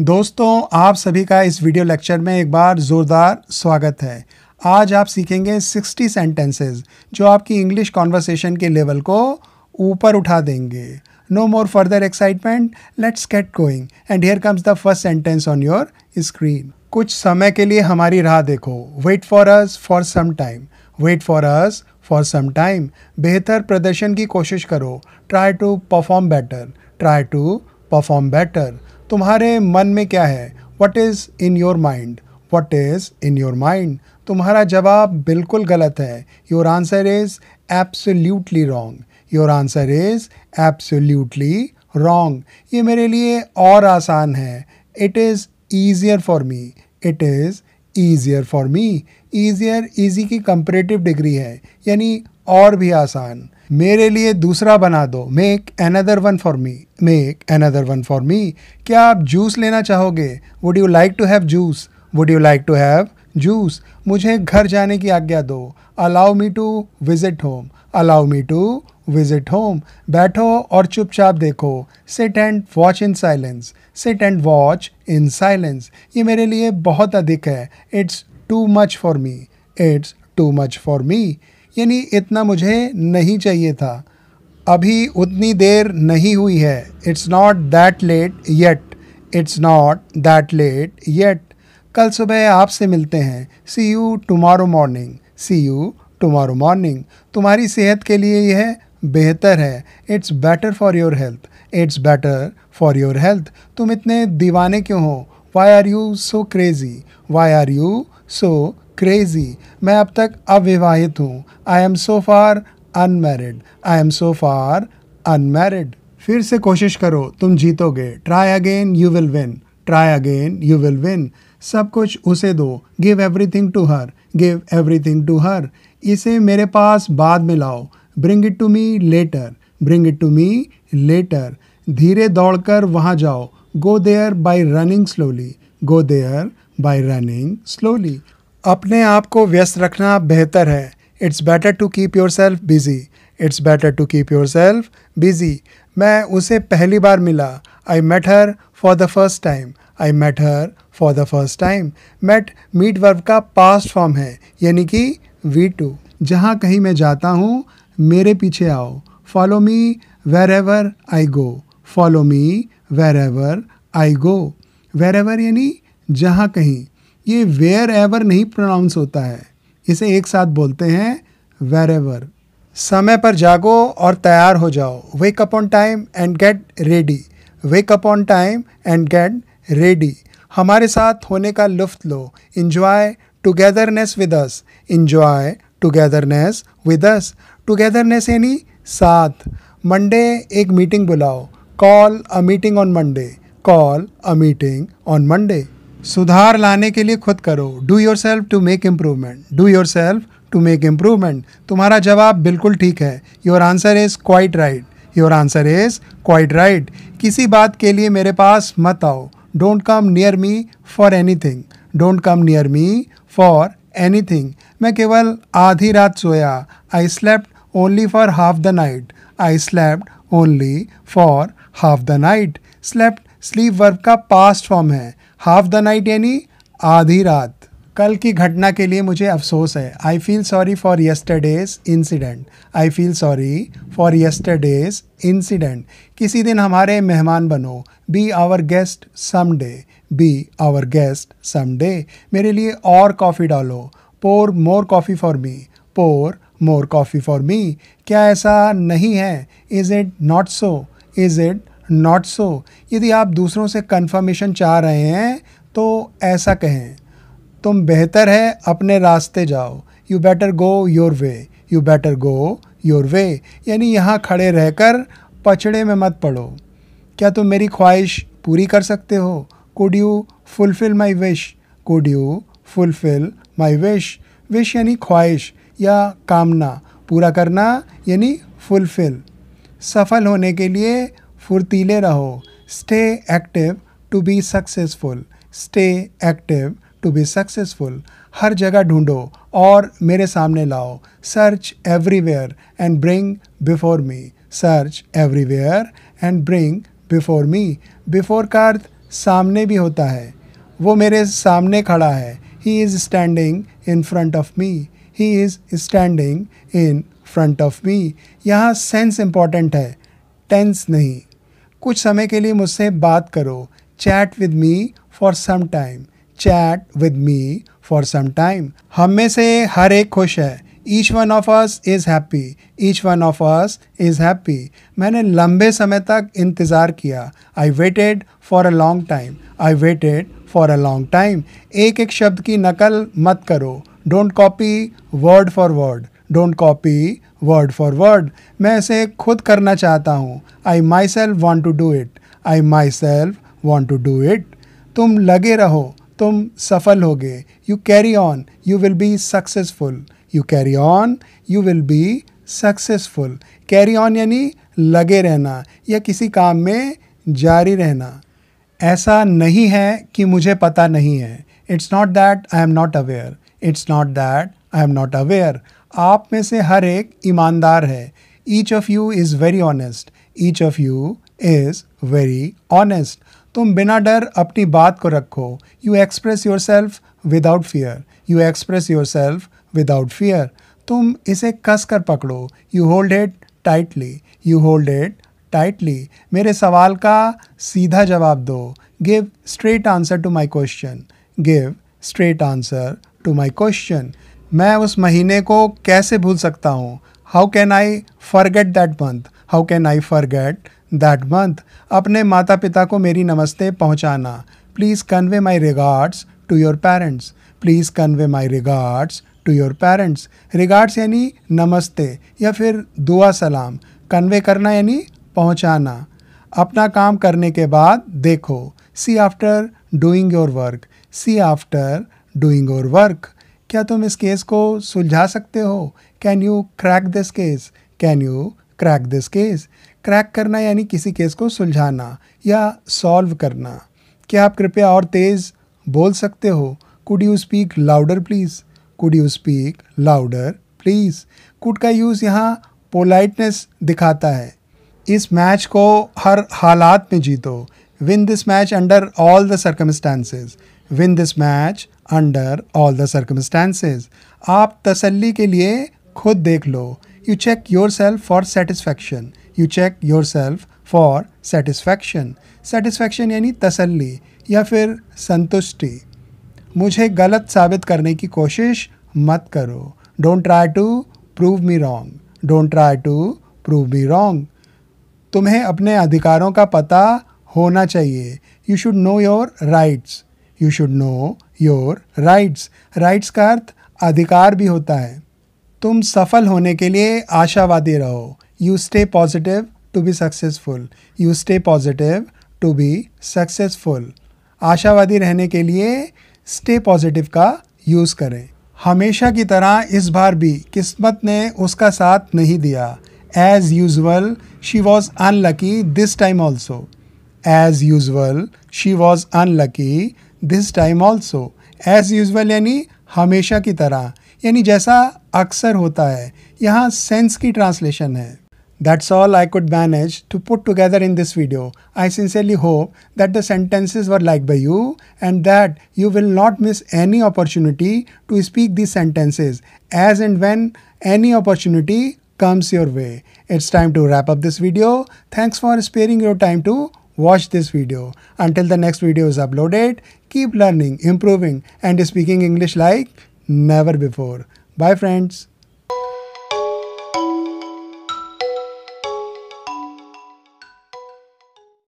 दोस्तों आप सभी का इस वीडियो लेक्चर में एक बार ज़ोरदार स्वागत है आज आप सीखेंगे 60 सेंटेंसेस जो आपकी इंग्लिश कॉन्वर्सेशन के लेवल को ऊपर उठा देंगे no more further excitement let's get going and here comes the first sentence on your screen कुछ समय के लिए हमारी राह देखो wait for us for some time wait for us for some time बेहतर प्रदर्शन की कोशिश करो try to perform better try to perform better तुम्हारे मन में क्या है what is in your mind what is in your mind तुम्हारा जवाब बिल्कुल गलत है your answer is absolutely wrong your answer is absolutely wrong ये मेरे लिए और आसान है it is easier for me it is easier for me easier easy की कंपरेटिव डिग्री है यानी और भी आसान मेरे लिए दूसरा बना दो make another one for me make another one for me क्या आप जूस लेना चाहोगे would you like to have juice would you like to have juice मुझे घर जाने की आज्ञा दो allow me to visit home allow me to visit home बैठो और चुपचाप देखो sit and watch in silence sit and watch in silence ये मेरे लिए बहुत अधिक है it's too much for me it's too much for me यानी इतना मुझे नहीं चाहिए था अभी उतनी देर नहीं हुई है it's not that late yet it's not that late yet कल सुबह आपसे मिलते हैं see you tomorrow morning see you tomorrow morning तुम्हारी सेहत के लिए यह बेहतर है it's better for your health it's better for your health तुम इतने दीवाने क्यों हो why are you so crazy why are you so crazy मैं अब तक अविवाहित हूँ I am so far unmarried I am so far unmarried फिर से कोशिश करो तुम जीतोगे try again you will win try again you will win सब कुछ उसे दो give everything to her give everything to her इसे मेरे पास बाद में लाओ bring it to me later bring it to me later धीरे दौड़कर वहाँ जाओ go there by running slowly go there by running slowly अपने आप को व्यस्त रखना बेहतर है it's better to keep yourself busy it's better to keep yourself busy मैं उसे पहली बार मिला I met her for the first time I met her for the first time met meet verb का past form है यानी कि we to जहाँ कहीं मैं जाता हूँ मेरे पीछे आओ follow me wherever I go follow me wherever I go wherever यानी जहाँ कहीं ये वेयर एवर नहीं प्रोनाउंस होता है इसे एक साथ बोलते हैं वेर एवर समय पर जागो और तैयार हो जाओ wake up on time and get ready wake up on time and get ready हमारे साथ होने का लुफ्त लो enjoy togetherness with us enjoy togetherness with us togetherness यानी साथ मंडे एक मीटिंग बुलाओ call a meeting on Monday call a meeting on Monday सुधार लाने के लिए खुद करो do yourself to make improvement do yourself to make improvement तुम्हारा जवाब बिल्कुल ठीक है your answer is quite right your answer is quite right किसी बात के लिए मेरे पास मत आओ don't come near me for anything don't come near me for anything मैं केवल आधी रात सोया I slept only for half the night I slept only for half the night slept sleep verb का past form है half the night यानी आधी रात कल की घटना के लिए मुझे अफसोस है I feel sorry for yesterday's incident I feel sorry for yesterday's incident किसी दिन हमारे मेहमान बनो be our guest some day be our guest some day मेरे लिए और कॉफ़ी डालो pour more coffee for me pour more coffee for me क्या ऐसा नहीं है is it not so is it not so यदि आप दूसरों से कन्फर्मेशन चाह रहे हैं तो ऐसा कहें तुम बेहतर है अपने रास्ते जाओ you better go your way you better go your way यानी यहाँ खड़े रहकर पछड़े में मत पड़ो क्या तुम मेरी ख्वाहिश पूरी कर सकते हो could you fulfil my wish could you fulfil my wish wish यानी ख्वाहिश या कामना पूरा करना यानी फुलफ़िल सफल होने के लिए फुर्तीले रहो stay active to be successful stay active to be successful हर जगह ढूंढो और मेरे सामने लाओ search everywhere and bring before me search everywhere and bring before me before का अर्थ सामने भी होता है वो मेरे सामने खड़ा है he is standing in front of me he is standing in front of me यहाँ सेंस इंपॉर्टेंट है टेंस नहीं कुछ समय के लिए मुझसे बात करो chat with me for some time chat with me for some time हम में से हर एक खुश है each one of us is happy each one of us is happy मैंने लंबे समय तक इंतज़ार किया I waited for a long time I waited for a long time एक एक शब्द की नकल मत करो don't copy word for word don't copy word for word मैं इसे खुद करना चाहता हूँ I myself want to do it I myself want to do it तुम लगे रहो तुम सफल होगे you carry on you will be successful you carry on you will be successful carry on यानी लगे रहना या किसी काम में जारी रहना ऐसा नहीं है कि मुझे पता नहीं है it's not that I am not aware it's not that I am not aware आप में से हर एक ईमानदार है each of you is very honest each of you is very honest तुम बिना डर अपनी बात को रखो you express yourself without fear you express yourself without fear तुम इसे कस कर पकड़ो you hold it tightly you hold it tightly मेरे सवाल का सीधा जवाब दो give straight answer to my question give straight answer to my question मैं उस महीने को कैसे भूल सकता हूँ how can I forget that month how can I forget that month अपने माता पिता को मेरी नमस्ते पहुँचाना please convey my regards to your parents please convey my regards to your parents regards यानी नमस्ते या फिर दुआ सलाम कन्वे करना यानी पहुँचाना अपना काम करने के बाद देखो see after doing your work see after doing your work क्या तुम इस केस को सुलझा सकते हो can you crack this case can you crack this case crack करना यानी किसी केस को सुलझाना या सॉल्व करना क्या आप कृपया और तेज़ बोल सकते हो could you speak louder please could you speak louder please could का यूज़ यहाँ पोलाइटनेस दिखाता है इस मैच को हर हालात में जीतो win this match under all the circumstances win this match under all the circumstances आप तसल्ली के लिए खुद देख लो you check yourself for satisfaction you check yourself for satisfaction satisfaction यानी तसल्ली या फिर संतुष्टि मुझे गलत साबित करने की कोशिश मत करो don't try to prove me wrong don't try to prove me wrong तुम्हें अपने अधिकारों का पता होना चाहिए you should know your rights you should know your rights rights का अर्थ अधिकार भी होता है तुम सफल होने के लिए आशावादी रहो you stay positive to be successful you stay positive to be successful आशावादी रहने के लिए स्टे पॉजिटिव का यूज़ करें हमेशा की तरह इस बार भी किस्मत ने उसका साथ नहीं दिया as usual she was unlucky this time also as usual she was unlucky this time also as usual यानी हमेशा की तरह यानी जैसा अक्सर होता है यहाँ सेंस की ट्रांसलेशन है That's all I could manage to put together in this video. I sincerely hope that the sentences were liked by you and that you will not miss any opportunity to speak these sentences as and when any opportunity comes your way. It's time to wrap up this video. Thanks for sparing your time to Watch this video. Until the next video is uploaded, keep learning, improving and speaking English like never before. Bye friends.